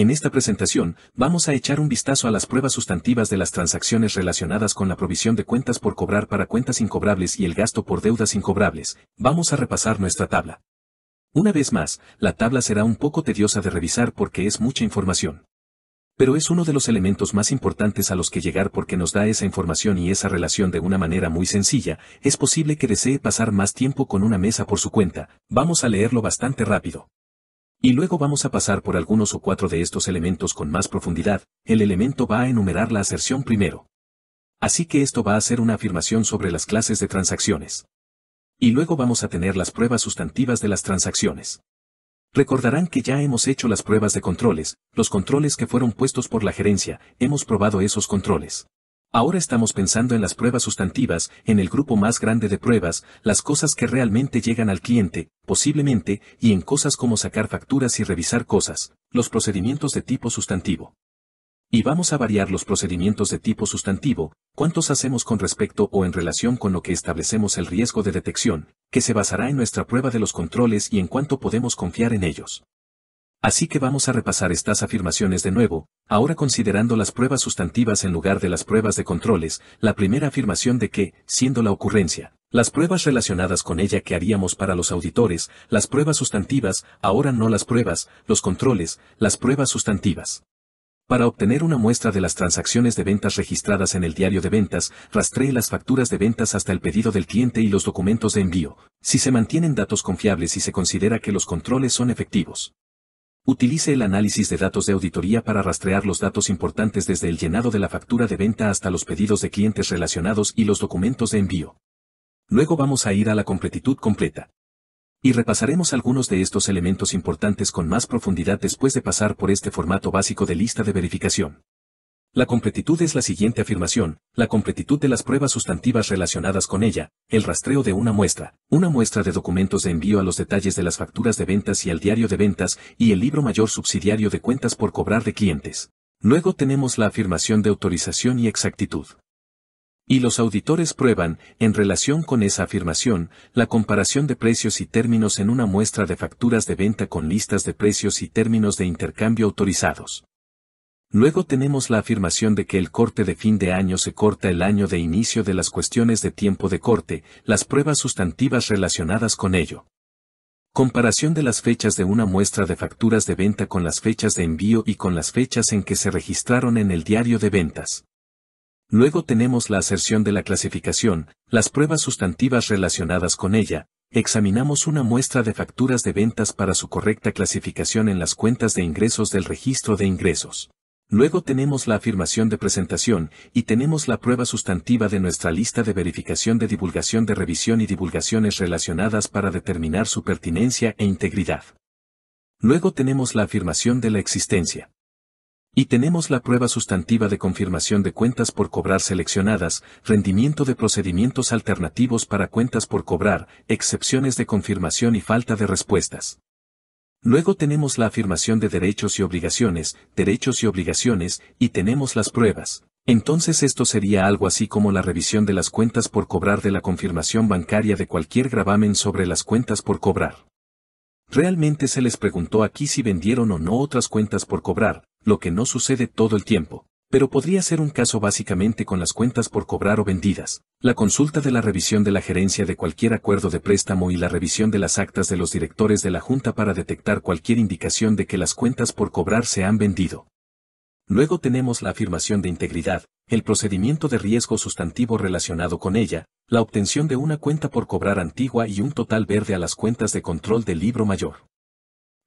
En esta presentación, vamos a echar un vistazo a las pruebas sustantivas de las transacciones relacionadas con la provisión de cuentas por cobrar para cuentas incobrables y el gasto por deudas incobrables. Vamos a repasar nuestra tabla. Una vez más, la tabla será un poco tediosa de revisar porque es mucha información. Pero es uno de los elementos más importantes a los que llegar porque nos da esa información y esa relación de una manera muy sencilla, es posible que desee pasar más tiempo con una mesa por su cuenta, vamos a leerlo bastante rápido. Y luego vamos a pasar por algunos o cuatro de estos elementos con más profundidad, el elemento va a enumerar la aserción primero. Así que esto va a ser una afirmación sobre las clases de transacciones. Y luego vamos a tener las pruebas sustantivas de las transacciones. Recordarán que ya hemos hecho las pruebas de controles, los controles que fueron puestos por la gerencia, hemos probado esos controles. Ahora estamos pensando en las pruebas sustantivas, en el grupo más grande de pruebas, las cosas que realmente llegan al cliente, posiblemente, y en cosas como sacar facturas y revisar cosas, los procedimientos de tipo sustantivo. Y vamos a variar los procedimientos de tipo sustantivo, cuántos hacemos con respecto o en relación con lo que establecemos el riesgo de detección, que se basará en nuestra prueba de los controles y en cuánto podemos confiar en ellos. Así que vamos a repasar estas afirmaciones de nuevo, ahora considerando las pruebas sustantivas en lugar de las pruebas de controles, la primera afirmación de que, siendo la ocurrencia, las pruebas relacionadas con ella que haríamos para los auditores, las pruebas sustantivas, ahora no las pruebas, los controles, las pruebas sustantivas. Para obtener una muestra de las transacciones de ventas registradas en el diario de ventas, rastree las facturas de ventas hasta el pedido del cliente y los documentos de envío, si se mantienen datos confiables y se considera que los controles son efectivos. Utilice el análisis de datos de auditoría para rastrear los datos importantes desde el llenado de la factura de venta hasta los pedidos de clientes relacionados y los documentos de envío. Luego vamos a ir a la completitud completa. Y repasaremos algunos de estos elementos importantes con más profundidad después de pasar por este formato básico de lista de verificación. La completitud es la siguiente afirmación, la completitud de las pruebas sustantivas relacionadas con ella, el rastreo de una muestra, una muestra de documentos de envío a los detalles de las facturas de ventas y al diario de ventas y el libro mayor subsidiario de cuentas por cobrar de clientes. Luego tenemos la afirmación de autorización y exactitud. Y los auditores prueban, en relación con esa afirmación, la comparación de precios y términos en una muestra de facturas de venta con listas de precios y términos de intercambio autorizados. Luego tenemos la afirmación de que el corte de fin de año se corta el año de inicio de las cuestiones de tiempo de corte, las pruebas sustantivas relacionadas con ello. Comparación de las fechas de una muestra de facturas de venta con las fechas de envío y con las fechas en que se registraron en el diario de ventas. Luego tenemos la aserción de la clasificación, las pruebas sustantivas relacionadas con ella, examinamos una muestra de facturas de ventas para su correcta clasificación en las cuentas de ingresos del registro de ingresos. Luego tenemos la afirmación de presentación y tenemos la prueba sustantiva de nuestra lista de verificación de divulgación de revisión y divulgaciones relacionadas para determinar su pertinencia e integridad. Luego tenemos la afirmación de la existencia. Y tenemos la prueba sustantiva de confirmación de cuentas por cobrar seleccionadas, rendimiento de procedimientos alternativos para cuentas por cobrar, excepciones de confirmación y falta de respuestas. Luego tenemos la afirmación de derechos y obligaciones, derechos y obligaciones, y tenemos las pruebas. Entonces esto sería algo así como la revisión de las cuentas por cobrar de la confirmación bancaria de cualquier gravamen sobre las cuentas por cobrar. Realmente se les preguntó aquí si vendieron o no otras cuentas por cobrar, lo que no sucede todo el tiempo. Pero podría ser un caso básicamente con las cuentas por cobrar o vendidas, la consulta de la revisión de la gerencia de cualquier acuerdo de préstamo y la revisión de las actas de los directores de la Junta para detectar cualquier indicación de que las cuentas por cobrar se han vendido. Luego tenemos la afirmación de integridad, el procedimiento de riesgo sustantivo relacionado con ella, la obtención de una cuenta por cobrar antigua y un total verde a las cuentas de control del libro mayor.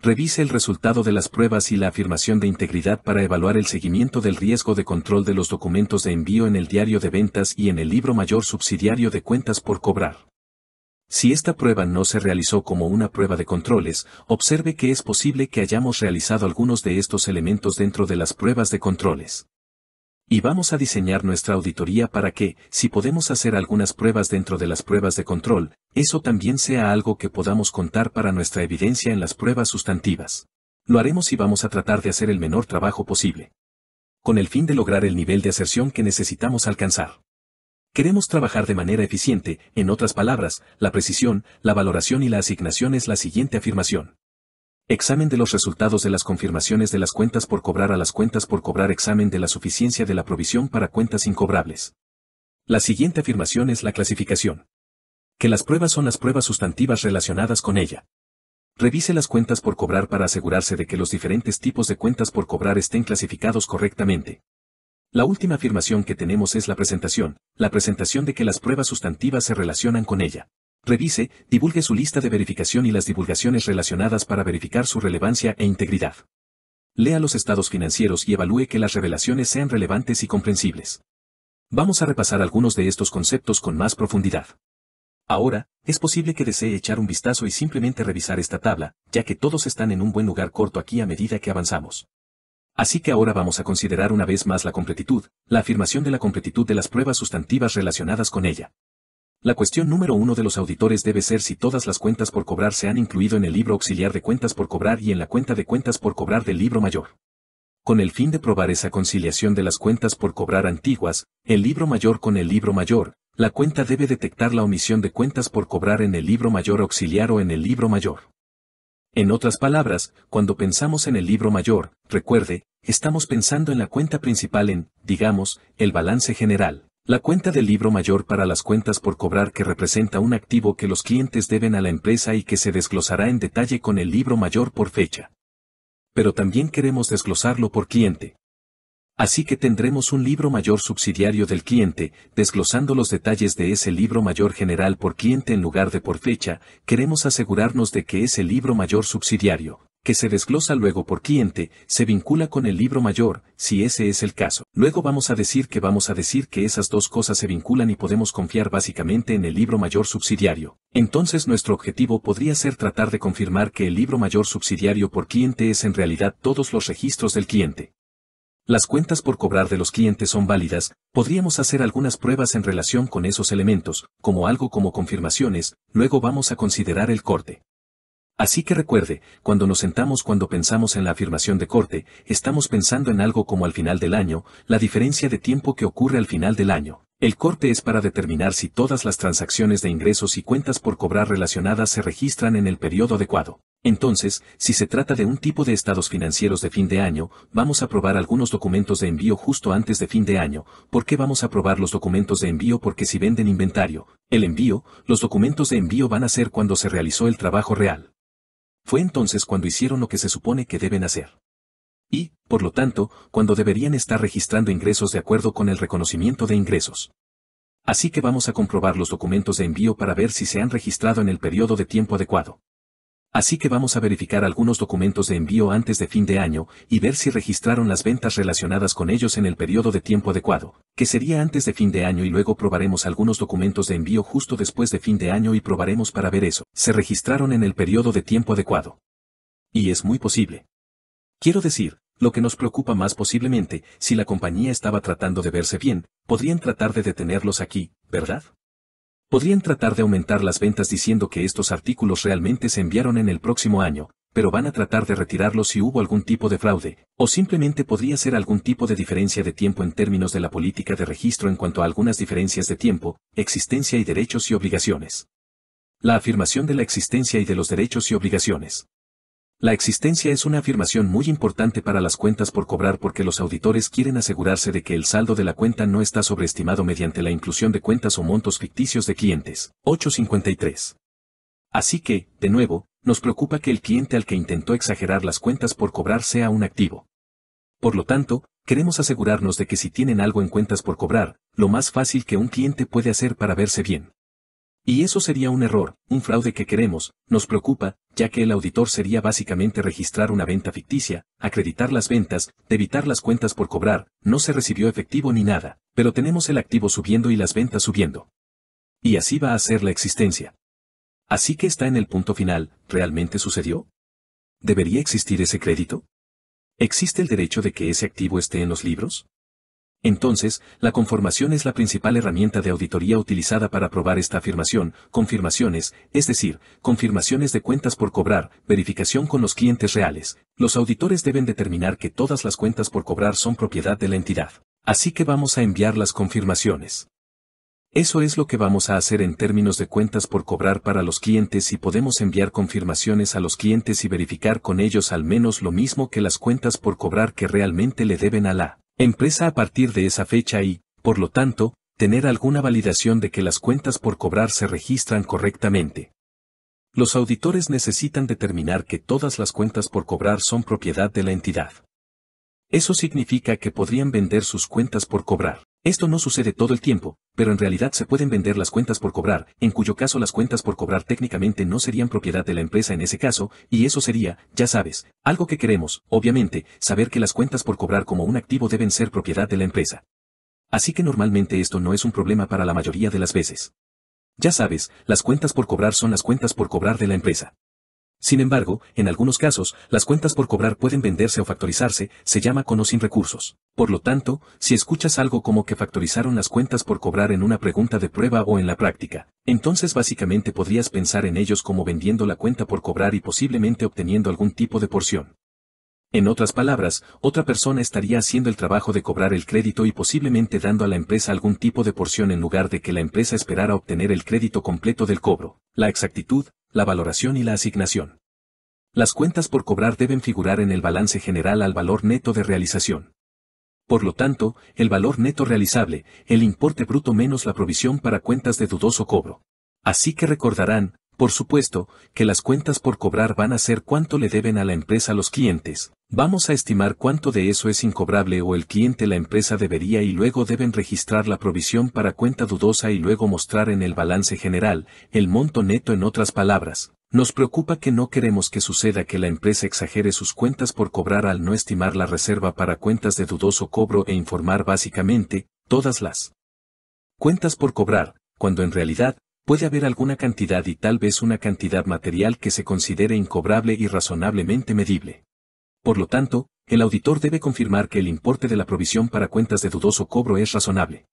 Revise el resultado de las pruebas y la afirmación de integridad para evaluar el seguimiento del riesgo de control de los documentos de envío en el diario de ventas y en el libro mayor subsidiario de cuentas por cobrar. Si esta prueba no se realizó como una prueba de controles, observe que es posible que hayamos realizado algunos de estos elementos dentro de las pruebas de controles. Y vamos a diseñar nuestra auditoría para que, si podemos hacer algunas pruebas dentro de las pruebas de control, eso también sea algo que podamos contar para nuestra evidencia en las pruebas sustantivas. Lo haremos y vamos a tratar de hacer el menor trabajo posible. Con el fin de lograr el nivel de aserción que necesitamos alcanzar. Queremos trabajar de manera eficiente, en otras palabras, la precisión, la valoración y la asignación es la siguiente afirmación. Examen de los resultados de las confirmaciones de las cuentas por cobrar a las cuentas por cobrar. Examen de la suficiencia de la provisión para cuentas incobrables. La siguiente afirmación es la clasificación. Que las pruebas son las pruebas sustantivas relacionadas con ella. Revise las cuentas por cobrar para asegurarse de que los diferentes tipos de cuentas por cobrar estén clasificados correctamente. La última afirmación que tenemos es la presentación, la presentación de que las pruebas sustantivas se relacionan con ella. Revise, divulgue su lista de verificación y las divulgaciones relacionadas para verificar su relevancia e integridad. Lea los estados financieros y evalúe que las revelaciones sean relevantes y comprensibles. Vamos a repasar algunos de estos conceptos con más profundidad. Ahora, es posible que desee echar un vistazo y simplemente revisar esta tabla, ya que todos están en un buen lugar corto aquí a medida que avanzamos. Así que ahora vamos a considerar una vez más la completitud, la afirmación de la completitud de las pruebas sustantivas relacionadas con ella. La cuestión número uno de los auditores debe ser si todas las cuentas por cobrar se han incluido en el libro auxiliar de cuentas por cobrar y en la cuenta de cuentas por cobrar del libro mayor. Con el fin de probar esa conciliación de las cuentas por cobrar antiguas, el libro mayor con el libro mayor, la cuenta debe detectar la omisión de cuentas por cobrar en el libro mayor auxiliar o en el libro mayor. En otras palabras, cuando pensamos en el libro mayor, recuerde, estamos pensando en la cuenta principal en, digamos, el balance general. La cuenta del libro mayor para las cuentas por cobrar que representa un activo que los clientes deben a la empresa y que se desglosará en detalle con el libro mayor por fecha. Pero también queremos desglosarlo por cliente. Así que tendremos un libro mayor subsidiario del cliente, desglosando los detalles de ese libro mayor general por cliente en lugar de por fecha, queremos asegurarnos de que ese libro mayor subsidiario que se desglosa luego por cliente, se vincula con el libro mayor, si ese es el caso. Luego vamos a decir que vamos a decir que esas dos cosas se vinculan y podemos confiar básicamente en el libro mayor subsidiario. Entonces nuestro objetivo podría ser tratar de confirmar que el libro mayor subsidiario por cliente es en realidad todos los registros del cliente. Las cuentas por cobrar de los clientes son válidas, podríamos hacer algunas pruebas en relación con esos elementos, como algo como confirmaciones, luego vamos a considerar el corte. Así que recuerde, cuando nos sentamos cuando pensamos en la afirmación de corte, estamos pensando en algo como al final del año, la diferencia de tiempo que ocurre al final del año. El corte es para determinar si todas las transacciones de ingresos y cuentas por cobrar relacionadas se registran en el periodo adecuado. Entonces, si se trata de un tipo de estados financieros de fin de año, vamos a probar algunos documentos de envío justo antes de fin de año. ¿Por qué vamos a probar los documentos de envío? Porque si venden inventario, el envío, los documentos de envío van a ser cuando se realizó el trabajo real. Fue entonces cuando hicieron lo que se supone que deben hacer. Y, por lo tanto, cuando deberían estar registrando ingresos de acuerdo con el reconocimiento de ingresos. Así que vamos a comprobar los documentos de envío para ver si se han registrado en el periodo de tiempo adecuado. Así que vamos a verificar algunos documentos de envío antes de fin de año y ver si registraron las ventas relacionadas con ellos en el periodo de tiempo adecuado, que sería antes de fin de año y luego probaremos algunos documentos de envío justo después de fin de año y probaremos para ver eso. Se registraron en el periodo de tiempo adecuado. Y es muy posible. Quiero decir, lo que nos preocupa más posiblemente, si la compañía estaba tratando de verse bien, podrían tratar de detenerlos aquí, ¿verdad? Podrían tratar de aumentar las ventas diciendo que estos artículos realmente se enviaron en el próximo año, pero van a tratar de retirarlos si hubo algún tipo de fraude, o simplemente podría ser algún tipo de diferencia de tiempo en términos de la política de registro en cuanto a algunas diferencias de tiempo, existencia y derechos y obligaciones. La afirmación de la existencia y de los derechos y obligaciones. La existencia es una afirmación muy importante para las cuentas por cobrar porque los auditores quieren asegurarse de que el saldo de la cuenta no está sobreestimado mediante la inclusión de cuentas o montos ficticios de clientes. 853. Así que, de nuevo, nos preocupa que el cliente al que intentó exagerar las cuentas por cobrar sea un activo. Por lo tanto, queremos asegurarnos de que si tienen algo en cuentas por cobrar, lo más fácil que un cliente puede hacer para verse bien. Y eso sería un error, un fraude que queremos, nos preocupa, ya que el auditor sería básicamente registrar una venta ficticia, acreditar las ventas, debitar las cuentas por cobrar, no se recibió efectivo ni nada, pero tenemos el activo subiendo y las ventas subiendo. Y así va a ser la existencia. Así que está en el punto final, ¿realmente sucedió? ¿Debería existir ese crédito? ¿Existe el derecho de que ese activo esté en los libros? Entonces, la conformación es la principal herramienta de auditoría utilizada para probar esta afirmación, confirmaciones, es decir, confirmaciones de cuentas por cobrar, verificación con los clientes reales. Los auditores deben determinar que todas las cuentas por cobrar son propiedad de la entidad. Así que vamos a enviar las confirmaciones. Eso es lo que vamos a hacer en términos de cuentas por cobrar para los clientes y podemos enviar confirmaciones a los clientes y verificar con ellos al menos lo mismo que las cuentas por cobrar que realmente le deben a la empresa a partir de esa fecha y, por lo tanto, tener alguna validación de que las cuentas por cobrar se registran correctamente. Los auditores necesitan determinar que todas las cuentas por cobrar son propiedad de la entidad. Eso significa que podrían vender sus cuentas por cobrar. Esto no sucede todo el tiempo, pero en realidad se pueden vender las cuentas por cobrar, en cuyo caso las cuentas por cobrar técnicamente no serían propiedad de la empresa en ese caso, y eso sería, ya sabes, algo que queremos, obviamente, saber que las cuentas por cobrar como un activo deben ser propiedad de la empresa. Así que normalmente esto no es un problema para la mayoría de las veces. Ya sabes, las cuentas por cobrar son las cuentas por cobrar de la empresa. Sin embargo, en algunos casos, las cuentas por cobrar pueden venderse o factorizarse, se llama con o sin recursos. Por lo tanto, si escuchas algo como que factorizaron las cuentas por cobrar en una pregunta de prueba o en la práctica, entonces básicamente podrías pensar en ellos como vendiendo la cuenta por cobrar y posiblemente obteniendo algún tipo de porción. En otras palabras, otra persona estaría haciendo el trabajo de cobrar el crédito y posiblemente dando a la empresa algún tipo de porción en lugar de que la empresa esperara obtener el crédito completo del cobro, la exactitud, la valoración y la asignación. Las cuentas por cobrar deben figurar en el balance general al valor neto de realización. Por lo tanto, el valor neto realizable, el importe bruto menos la provisión para cuentas de dudoso cobro. Así que recordarán, por supuesto, que las cuentas por cobrar van a ser cuánto le deben a la empresa los clientes. Vamos a estimar cuánto de eso es incobrable o el cliente la empresa debería y luego deben registrar la provisión para cuenta dudosa y luego mostrar en el balance general el monto neto en otras palabras. Nos preocupa que no queremos que suceda que la empresa exagere sus cuentas por cobrar al no estimar la reserva para cuentas de dudoso cobro e informar básicamente, todas las cuentas por cobrar, cuando en realidad, puede haber alguna cantidad y tal vez una cantidad material que se considere incobrable y razonablemente medible. Por lo tanto, el auditor debe confirmar que el importe de la provisión para cuentas de dudoso cobro es razonable.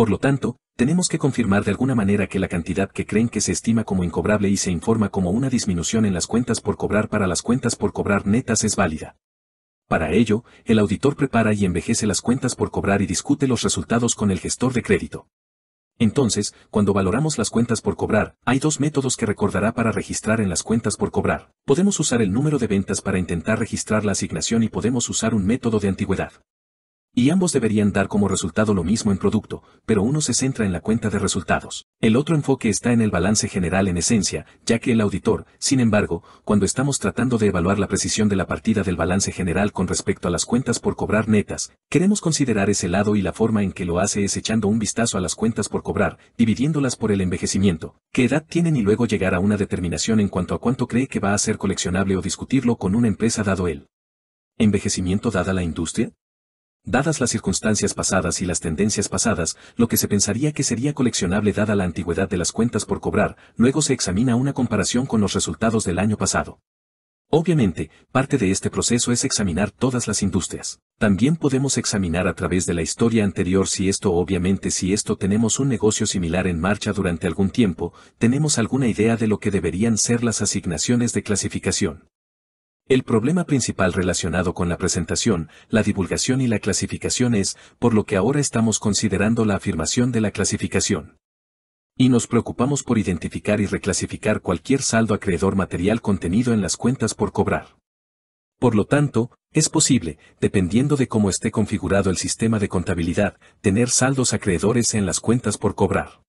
Por lo tanto, tenemos que confirmar de alguna manera que la cantidad que creen que se estima como incobrable y se informa como una disminución en las cuentas por cobrar para las cuentas por cobrar netas es válida. Para ello, el auditor prepara y envejece las cuentas por cobrar y discute los resultados con el gestor de crédito. Entonces, cuando valoramos las cuentas por cobrar, hay dos métodos que recordará para registrar en las cuentas por cobrar. Podemos usar el número de ventas para intentar registrar la asignación y podemos usar un método de antigüedad. Y ambos deberían dar como resultado lo mismo en producto, pero uno se centra en la cuenta de resultados. El otro enfoque está en el balance general en esencia, ya que el auditor, sin embargo, cuando estamos tratando de evaluar la precisión de la partida del balance general con respecto a las cuentas por cobrar netas, queremos considerar ese lado y la forma en que lo hace es echando un vistazo a las cuentas por cobrar, dividiéndolas por el envejecimiento, qué edad tienen y luego llegar a una determinación en cuanto a cuánto cree que va a ser coleccionable o discutirlo con una empresa dado el envejecimiento dada la industria. Dadas las circunstancias pasadas y las tendencias pasadas, lo que se pensaría que sería coleccionable dada la antigüedad de las cuentas por cobrar, luego se examina una comparación con los resultados del año pasado. Obviamente, parte de este proceso es examinar todas las industrias. También podemos examinar a través de la historia anterior si esto obviamente si esto tenemos un negocio similar en marcha durante algún tiempo, tenemos alguna idea de lo que deberían ser las asignaciones de clasificación. El problema principal relacionado con la presentación, la divulgación y la clasificación es, por lo que ahora estamos considerando la afirmación de la clasificación. Y nos preocupamos por identificar y reclasificar cualquier saldo acreedor material contenido en las cuentas por cobrar. Por lo tanto, es posible, dependiendo de cómo esté configurado el sistema de contabilidad, tener saldos acreedores en las cuentas por cobrar.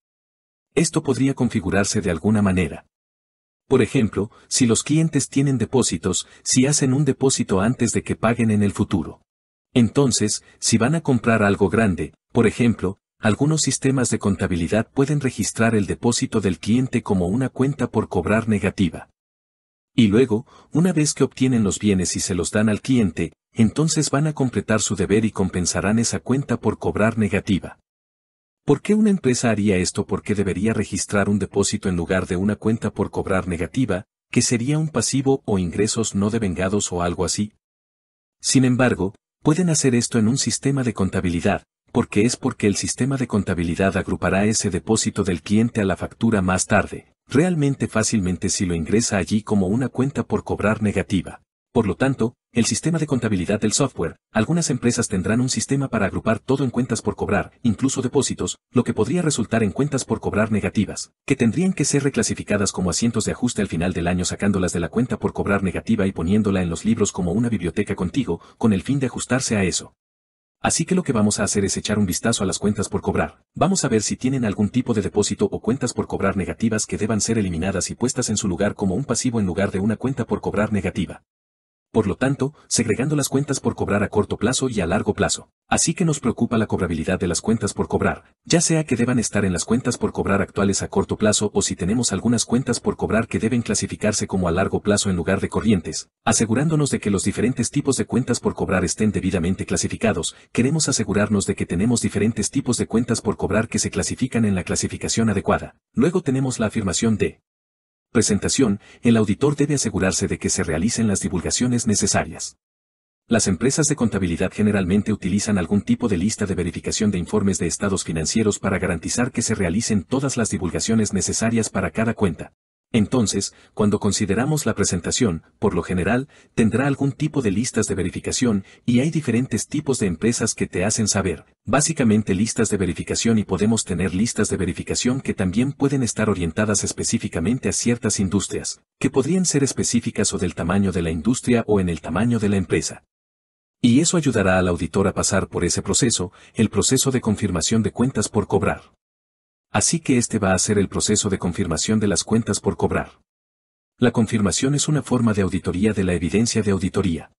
Esto podría configurarse de alguna manera. Por ejemplo, si los clientes tienen depósitos, si hacen un depósito antes de que paguen en el futuro. Entonces, si van a comprar algo grande, por ejemplo, algunos sistemas de contabilidad pueden registrar el depósito del cliente como una cuenta por cobrar negativa. Y luego, una vez que obtienen los bienes y se los dan al cliente, entonces van a completar su deber y compensarán esa cuenta por cobrar negativa. ¿Por qué una empresa haría esto? Porque debería registrar un depósito en lugar de una cuenta por cobrar negativa, que sería un pasivo o ingresos no devengados o algo así. Sin embargo, pueden hacer esto en un sistema de contabilidad, porque es porque el sistema de contabilidad agrupará ese depósito del cliente a la factura más tarde, realmente fácilmente si lo ingresa allí como una cuenta por cobrar negativa. Por lo tanto, el sistema de contabilidad del software, algunas empresas tendrán un sistema para agrupar todo en cuentas por cobrar, incluso depósitos, lo que podría resultar en cuentas por cobrar negativas, que tendrían que ser reclasificadas como asientos de ajuste al final del año sacándolas de la cuenta por cobrar negativa y poniéndola en los libros como una biblioteca contigo, con el fin de ajustarse a eso. Así que lo que vamos a hacer es echar un vistazo a las cuentas por cobrar. Vamos a ver si tienen algún tipo de depósito o cuentas por cobrar negativas que deban ser eliminadas y puestas en su lugar como un pasivo en lugar de una cuenta por cobrar negativa por lo tanto, segregando las cuentas por cobrar a corto plazo y a largo plazo. Así que nos preocupa la cobrabilidad de las cuentas por cobrar, ya sea que deban estar en las cuentas por cobrar actuales a corto plazo o si tenemos algunas cuentas por cobrar que deben clasificarse como a largo plazo en lugar de corrientes, asegurándonos de que los diferentes tipos de cuentas por cobrar estén debidamente clasificados, queremos asegurarnos de que tenemos diferentes tipos de cuentas por cobrar que se clasifican en la clasificación adecuada. Luego tenemos la afirmación de presentación, el auditor debe asegurarse de que se realicen las divulgaciones necesarias. Las empresas de contabilidad generalmente utilizan algún tipo de lista de verificación de informes de estados financieros para garantizar que se realicen todas las divulgaciones necesarias para cada cuenta. Entonces, cuando consideramos la presentación, por lo general, tendrá algún tipo de listas de verificación y hay diferentes tipos de empresas que te hacen saber, básicamente listas de verificación y podemos tener listas de verificación que también pueden estar orientadas específicamente a ciertas industrias, que podrían ser específicas o del tamaño de la industria o en el tamaño de la empresa. Y eso ayudará al auditor a pasar por ese proceso, el proceso de confirmación de cuentas por cobrar. Así que este va a ser el proceso de confirmación de las cuentas por cobrar. La confirmación es una forma de auditoría de la evidencia de auditoría.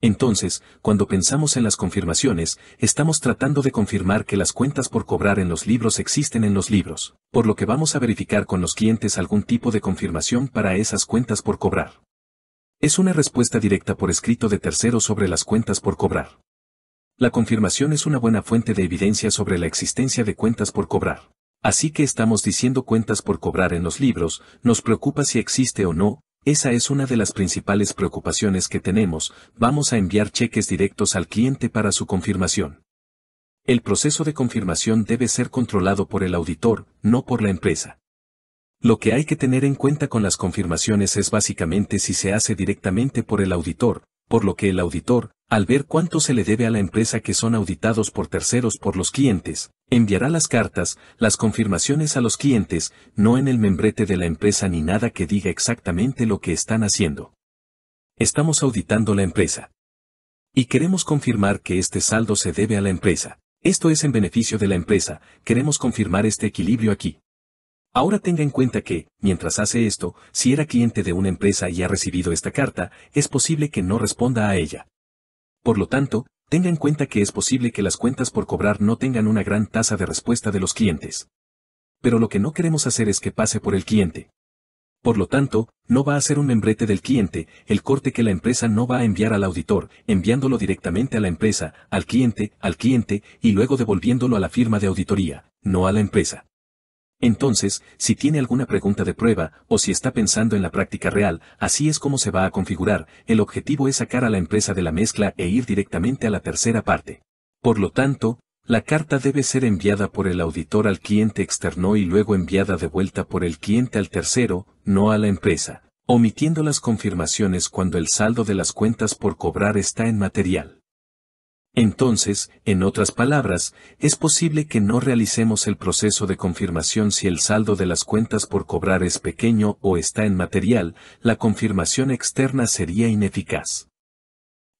Entonces, cuando pensamos en las confirmaciones, estamos tratando de confirmar que las cuentas por cobrar en los libros existen en los libros, por lo que vamos a verificar con los clientes algún tipo de confirmación para esas cuentas por cobrar. Es una respuesta directa por escrito de tercero sobre las cuentas por cobrar. La confirmación es una buena fuente de evidencia sobre la existencia de cuentas por cobrar. Así que estamos diciendo cuentas por cobrar en los libros, nos preocupa si existe o no, esa es una de las principales preocupaciones que tenemos, vamos a enviar cheques directos al cliente para su confirmación. El proceso de confirmación debe ser controlado por el auditor, no por la empresa. Lo que hay que tener en cuenta con las confirmaciones es básicamente si se hace directamente por el auditor, por lo que el auditor, al ver cuánto se le debe a la empresa que son auditados por terceros por los clientes, Enviará las cartas, las confirmaciones a los clientes, no en el membrete de la empresa ni nada que diga exactamente lo que están haciendo. Estamos auditando la empresa. Y queremos confirmar que este saldo se debe a la empresa. Esto es en beneficio de la empresa, queremos confirmar este equilibrio aquí. Ahora tenga en cuenta que, mientras hace esto, si era cliente de una empresa y ha recibido esta carta, es posible que no responda a ella. Por lo tanto, Tenga en cuenta que es posible que las cuentas por cobrar no tengan una gran tasa de respuesta de los clientes. Pero lo que no queremos hacer es que pase por el cliente. Por lo tanto, no va a ser un membrete del cliente, el corte que la empresa no va a enviar al auditor, enviándolo directamente a la empresa, al cliente, al cliente, y luego devolviéndolo a la firma de auditoría, no a la empresa. Entonces, si tiene alguna pregunta de prueba o si está pensando en la práctica real, así es como se va a configurar, el objetivo es sacar a la empresa de la mezcla e ir directamente a la tercera parte. Por lo tanto, la carta debe ser enviada por el auditor al cliente externo y luego enviada de vuelta por el cliente al tercero, no a la empresa, omitiendo las confirmaciones cuando el saldo de las cuentas por cobrar está en material. Entonces, en otras palabras, es posible que no realicemos el proceso de confirmación si el saldo de las cuentas por cobrar es pequeño o está en material, la confirmación externa sería ineficaz.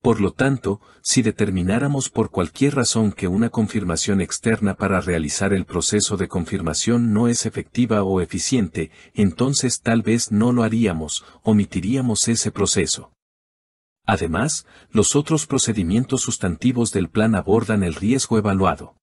Por lo tanto, si determináramos por cualquier razón que una confirmación externa para realizar el proceso de confirmación no es efectiva o eficiente, entonces tal vez no lo haríamos, omitiríamos ese proceso. Además, los otros procedimientos sustantivos del plan abordan el riesgo evaluado.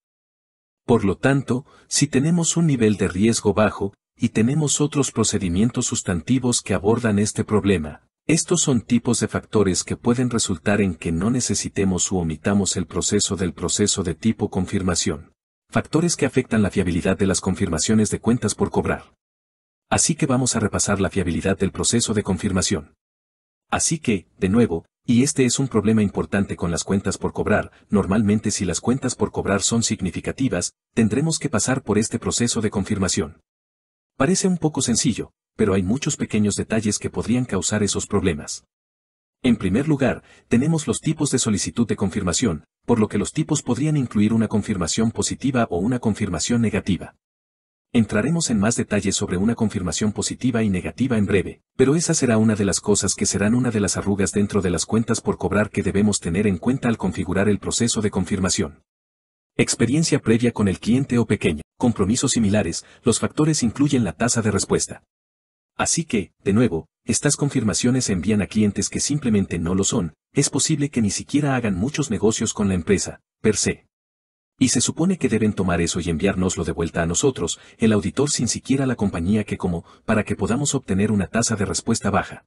Por lo tanto, si tenemos un nivel de riesgo bajo, y tenemos otros procedimientos sustantivos que abordan este problema, estos son tipos de factores que pueden resultar en que no necesitemos u omitamos el proceso del proceso de tipo confirmación. Factores que afectan la fiabilidad de las confirmaciones de cuentas por cobrar. Así que vamos a repasar la fiabilidad del proceso de confirmación. Así que, de nuevo, y este es un problema importante con las cuentas por cobrar, normalmente si las cuentas por cobrar son significativas, tendremos que pasar por este proceso de confirmación. Parece un poco sencillo, pero hay muchos pequeños detalles que podrían causar esos problemas. En primer lugar, tenemos los tipos de solicitud de confirmación, por lo que los tipos podrían incluir una confirmación positiva o una confirmación negativa. Entraremos en más detalles sobre una confirmación positiva y negativa en breve, pero esa será una de las cosas que serán una de las arrugas dentro de las cuentas por cobrar que debemos tener en cuenta al configurar el proceso de confirmación. Experiencia previa con el cliente o pequeña, compromisos similares, los factores incluyen la tasa de respuesta. Así que, de nuevo, estas confirmaciones se envían a clientes que simplemente no lo son, es posible que ni siquiera hagan muchos negocios con la empresa, per se. Y se supone que deben tomar eso y enviárnoslo de vuelta a nosotros, el auditor sin siquiera la compañía que como, para que podamos obtener una tasa de respuesta baja.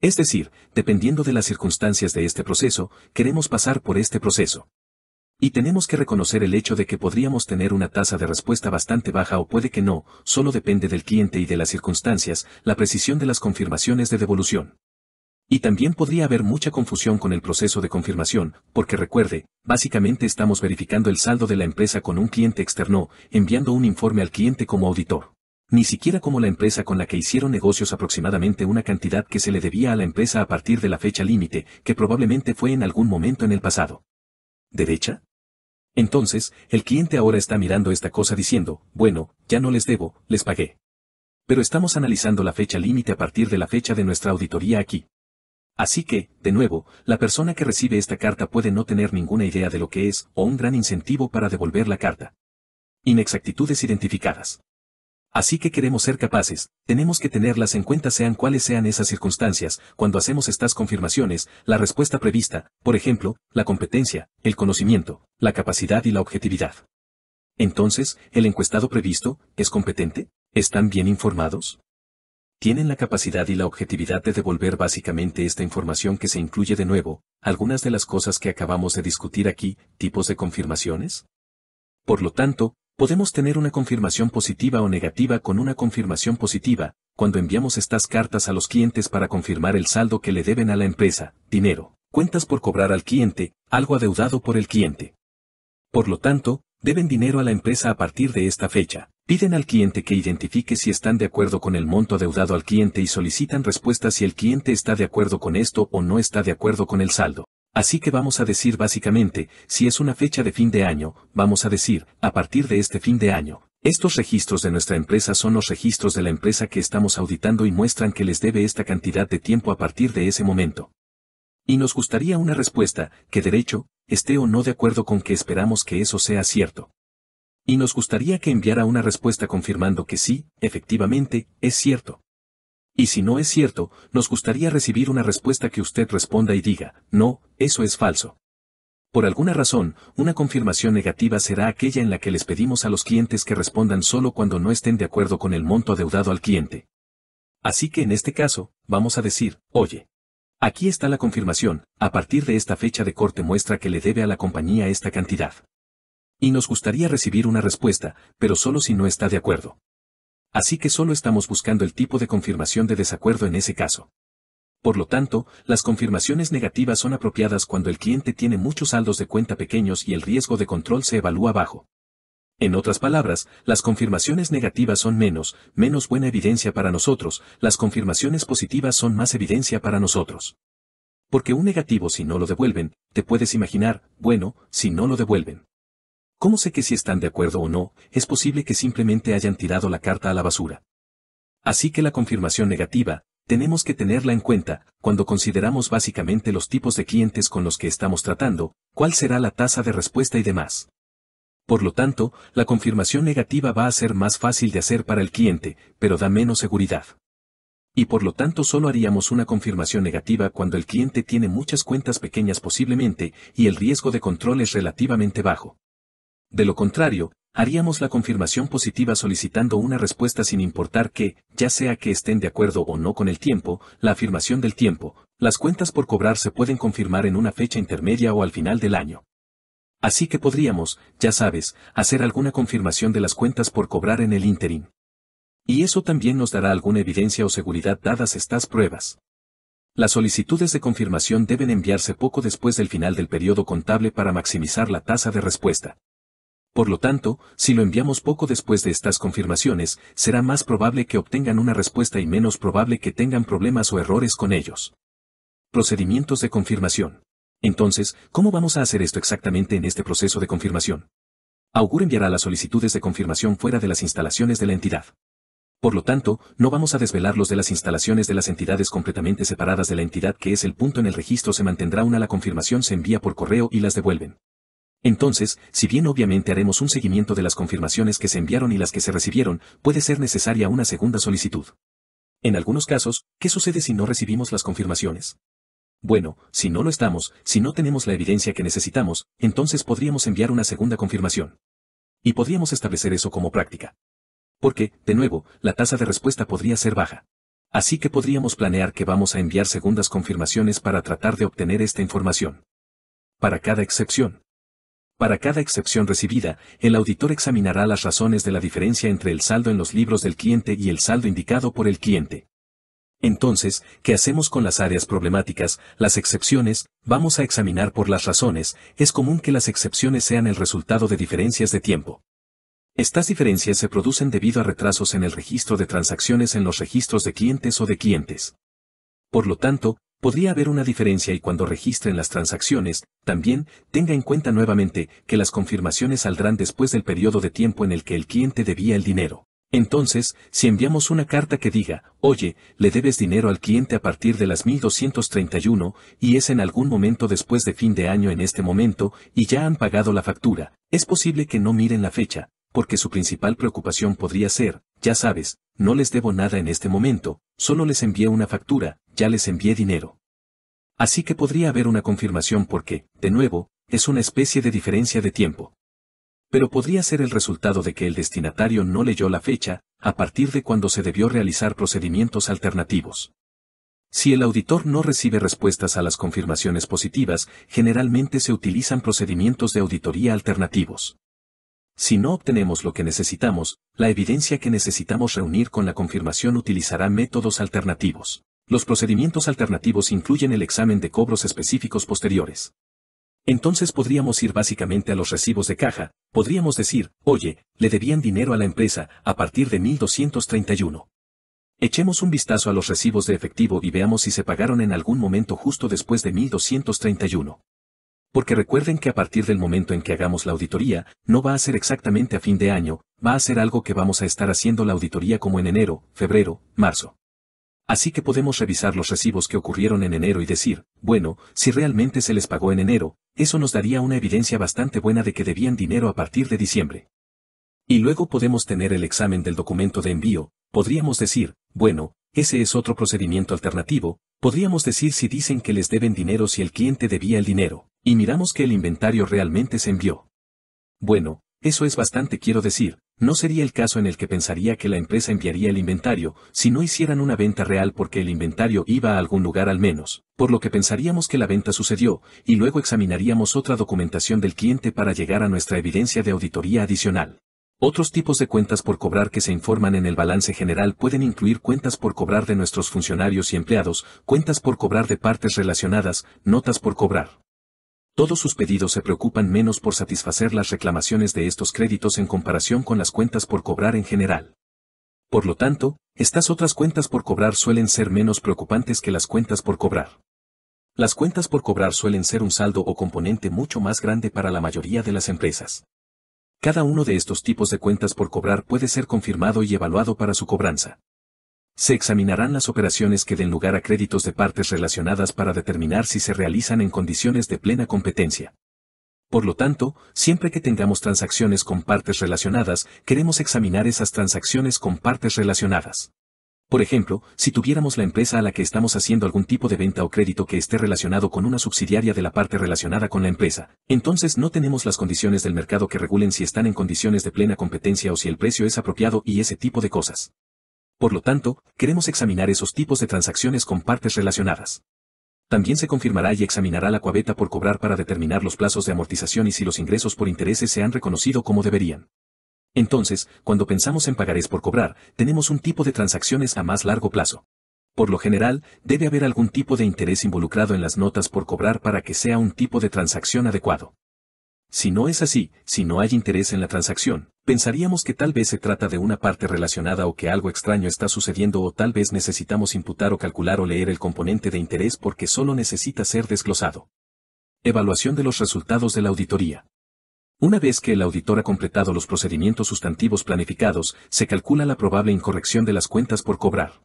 Es decir, dependiendo de las circunstancias de este proceso, queremos pasar por este proceso. Y tenemos que reconocer el hecho de que podríamos tener una tasa de respuesta bastante baja o puede que no, solo depende del cliente y de las circunstancias, la precisión de las confirmaciones de devolución. Y también podría haber mucha confusión con el proceso de confirmación, porque recuerde, básicamente estamos verificando el saldo de la empresa con un cliente externo, enviando un informe al cliente como auditor. Ni siquiera como la empresa con la que hicieron negocios aproximadamente una cantidad que se le debía a la empresa a partir de la fecha límite, que probablemente fue en algún momento en el pasado. ¿Derecha? Entonces, el cliente ahora está mirando esta cosa diciendo, bueno, ya no les debo, les pagué. Pero estamos analizando la fecha límite a partir de la fecha de nuestra auditoría aquí. Así que, de nuevo, la persona que recibe esta carta puede no tener ninguna idea de lo que es, o un gran incentivo para devolver la carta. Inexactitudes identificadas. Así que queremos ser capaces, tenemos que tenerlas en cuenta sean cuáles sean esas circunstancias, cuando hacemos estas confirmaciones, la respuesta prevista, por ejemplo, la competencia, el conocimiento, la capacidad y la objetividad. Entonces, ¿el encuestado previsto es competente? ¿Están bien informados? tienen la capacidad y la objetividad de devolver básicamente esta información que se incluye de nuevo, algunas de las cosas que acabamos de discutir aquí, tipos de confirmaciones. Por lo tanto, podemos tener una confirmación positiva o negativa con una confirmación positiva, cuando enviamos estas cartas a los clientes para confirmar el saldo que le deben a la empresa, dinero, cuentas por cobrar al cliente, algo adeudado por el cliente. Por lo tanto, deben dinero a la empresa a partir de esta fecha, Piden al cliente que identifique si están de acuerdo con el monto adeudado al cliente y solicitan respuesta si el cliente está de acuerdo con esto o no está de acuerdo con el saldo. Así que vamos a decir básicamente, si es una fecha de fin de año, vamos a decir, a partir de este fin de año, estos registros de nuestra empresa son los registros de la empresa que estamos auditando y muestran que les debe esta cantidad de tiempo a partir de ese momento. Y nos gustaría una respuesta, que derecho, esté o no de acuerdo con que esperamos que eso sea cierto. Y nos gustaría que enviara una respuesta confirmando que sí, efectivamente, es cierto. Y si no es cierto, nos gustaría recibir una respuesta que usted responda y diga, no, eso es falso. Por alguna razón, una confirmación negativa será aquella en la que les pedimos a los clientes que respondan solo cuando no estén de acuerdo con el monto adeudado al cliente. Así que en este caso, vamos a decir, oye, aquí está la confirmación, a partir de esta fecha de corte muestra que le debe a la compañía esta cantidad. Y nos gustaría recibir una respuesta, pero solo si no está de acuerdo. Así que solo estamos buscando el tipo de confirmación de desacuerdo en ese caso. Por lo tanto, las confirmaciones negativas son apropiadas cuando el cliente tiene muchos saldos de cuenta pequeños y el riesgo de control se evalúa bajo. En otras palabras, las confirmaciones negativas son menos, menos buena evidencia para nosotros, las confirmaciones positivas son más evidencia para nosotros. Porque un negativo si no lo devuelven, te puedes imaginar, bueno, si no lo devuelven. ¿Cómo sé que si están de acuerdo o no? Es posible que simplemente hayan tirado la carta a la basura. Así que la confirmación negativa, tenemos que tenerla en cuenta, cuando consideramos básicamente los tipos de clientes con los que estamos tratando, cuál será la tasa de respuesta y demás. Por lo tanto, la confirmación negativa va a ser más fácil de hacer para el cliente, pero da menos seguridad. Y por lo tanto solo haríamos una confirmación negativa cuando el cliente tiene muchas cuentas pequeñas posiblemente y el riesgo de control es relativamente bajo. De lo contrario, haríamos la confirmación positiva solicitando una respuesta sin importar que, ya sea que estén de acuerdo o no con el tiempo, la afirmación del tiempo, las cuentas por cobrar se pueden confirmar en una fecha intermedia o al final del año. Así que podríamos, ya sabes, hacer alguna confirmación de las cuentas por cobrar en el interim. Y eso también nos dará alguna evidencia o seguridad dadas estas pruebas. Las solicitudes de confirmación deben enviarse poco después del final del periodo contable para maximizar la tasa de respuesta. Por lo tanto, si lo enviamos poco después de estas confirmaciones, será más probable que obtengan una respuesta y menos probable que tengan problemas o errores con ellos. Procedimientos de confirmación. Entonces, ¿cómo vamos a hacer esto exactamente en este proceso de confirmación? Augur enviará las solicitudes de confirmación fuera de las instalaciones de la entidad. Por lo tanto, no vamos a desvelarlos de las instalaciones de las entidades completamente separadas de la entidad que es el punto en el registro se mantendrá una la confirmación se envía por correo y las devuelven. Entonces, si bien obviamente haremos un seguimiento de las confirmaciones que se enviaron y las que se recibieron, puede ser necesaria una segunda solicitud. En algunos casos, ¿qué sucede si no recibimos las confirmaciones? Bueno, si no lo estamos, si no tenemos la evidencia que necesitamos, entonces podríamos enviar una segunda confirmación. Y podríamos establecer eso como práctica. Porque, de nuevo, la tasa de respuesta podría ser baja. Así que podríamos planear que vamos a enviar segundas confirmaciones para tratar de obtener esta información. Para cada excepción. Para cada excepción recibida, el auditor examinará las razones de la diferencia entre el saldo en los libros del cliente y el saldo indicado por el cliente. Entonces, ¿qué hacemos con las áreas problemáticas, las excepciones? Vamos a examinar por las razones, es común que las excepciones sean el resultado de diferencias de tiempo. Estas diferencias se producen debido a retrasos en el registro de transacciones en los registros de clientes o de clientes. Por lo tanto, podría haber una diferencia y cuando registren las transacciones, también, tenga en cuenta nuevamente que las confirmaciones saldrán después del periodo de tiempo en el que el cliente debía el dinero. Entonces, si enviamos una carta que diga, oye, le debes dinero al cliente a partir de las 1231, y es en algún momento después de fin de año en este momento, y ya han pagado la factura, es posible que no miren la fecha, porque su principal preocupación podría ser, ya sabes, no les debo nada en este momento, solo les envié una factura, ya les envié dinero. Así que podría haber una confirmación porque, de nuevo, es una especie de diferencia de tiempo. Pero podría ser el resultado de que el destinatario no leyó la fecha, a partir de cuando se debió realizar procedimientos alternativos. Si el auditor no recibe respuestas a las confirmaciones positivas, generalmente se utilizan procedimientos de auditoría alternativos. Si no obtenemos lo que necesitamos, la evidencia que necesitamos reunir con la confirmación utilizará métodos alternativos. Los procedimientos alternativos incluyen el examen de cobros específicos posteriores. Entonces podríamos ir básicamente a los recibos de caja, podríamos decir, oye, le debían dinero a la empresa a partir de 1231. Echemos un vistazo a los recibos de efectivo y veamos si se pagaron en algún momento justo después de 1231 porque recuerden que a partir del momento en que hagamos la auditoría, no va a ser exactamente a fin de año, va a ser algo que vamos a estar haciendo la auditoría como en enero, febrero, marzo. Así que podemos revisar los recibos que ocurrieron en enero y decir, bueno, si realmente se les pagó en enero, eso nos daría una evidencia bastante buena de que debían dinero a partir de diciembre. Y luego podemos tener el examen del documento de envío, podríamos decir, bueno, ese es otro procedimiento alternativo, podríamos decir si dicen que les deben dinero si el cliente debía el dinero. Y miramos que el inventario realmente se envió. Bueno, eso es bastante quiero decir, no sería el caso en el que pensaría que la empresa enviaría el inventario si no hicieran una venta real porque el inventario iba a algún lugar al menos, por lo que pensaríamos que la venta sucedió, y luego examinaríamos otra documentación del cliente para llegar a nuestra evidencia de auditoría adicional. Otros tipos de cuentas por cobrar que se informan en el balance general pueden incluir cuentas por cobrar de nuestros funcionarios y empleados, cuentas por cobrar de partes relacionadas, notas por cobrar. Todos sus pedidos se preocupan menos por satisfacer las reclamaciones de estos créditos en comparación con las cuentas por cobrar en general. Por lo tanto, estas otras cuentas por cobrar suelen ser menos preocupantes que las cuentas por cobrar. Las cuentas por cobrar suelen ser un saldo o componente mucho más grande para la mayoría de las empresas. Cada uno de estos tipos de cuentas por cobrar puede ser confirmado y evaluado para su cobranza. Se examinarán las operaciones que den lugar a créditos de partes relacionadas para determinar si se realizan en condiciones de plena competencia. Por lo tanto, siempre que tengamos transacciones con partes relacionadas, queremos examinar esas transacciones con partes relacionadas. Por ejemplo, si tuviéramos la empresa a la que estamos haciendo algún tipo de venta o crédito que esté relacionado con una subsidiaria de la parte relacionada con la empresa, entonces no tenemos las condiciones del mercado que regulen si están en condiciones de plena competencia o si el precio es apropiado y ese tipo de cosas. Por lo tanto, queremos examinar esos tipos de transacciones con partes relacionadas. También se confirmará y examinará la cuaveta por cobrar para determinar los plazos de amortización y si los ingresos por intereses se han reconocido como deberían. Entonces, cuando pensamos en pagarés por cobrar, tenemos un tipo de transacciones a más largo plazo. Por lo general, debe haber algún tipo de interés involucrado en las notas por cobrar para que sea un tipo de transacción adecuado. Si no es así, si no hay interés en la transacción, pensaríamos que tal vez se trata de una parte relacionada o que algo extraño está sucediendo o tal vez necesitamos imputar o calcular o leer el componente de interés porque solo necesita ser desglosado. Evaluación de los resultados de la auditoría. Una vez que el auditor ha completado los procedimientos sustantivos planificados, se calcula la probable incorrección de las cuentas por cobrar.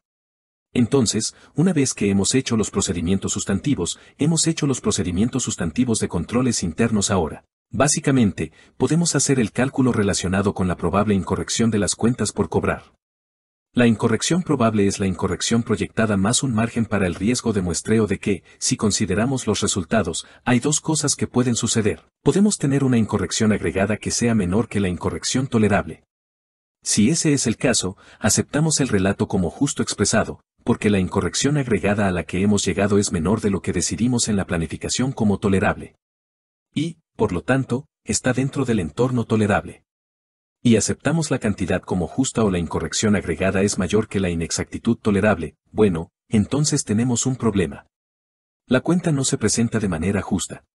Entonces, una vez que hemos hecho los procedimientos sustantivos, hemos hecho los procedimientos sustantivos de controles internos ahora. Básicamente, podemos hacer el cálculo relacionado con la probable incorrección de las cuentas por cobrar. La incorrección probable es la incorrección proyectada más un margen para el riesgo de muestreo de que, si consideramos los resultados, hay dos cosas que pueden suceder. Podemos tener una incorrección agregada que sea menor que la incorrección tolerable. Si ese es el caso, aceptamos el relato como justo expresado, porque la incorrección agregada a la que hemos llegado es menor de lo que decidimos en la planificación como tolerable y, por lo tanto, está dentro del entorno tolerable. Y aceptamos la cantidad como justa o la incorrección agregada es mayor que la inexactitud tolerable, bueno, entonces tenemos un problema. La cuenta no se presenta de manera justa.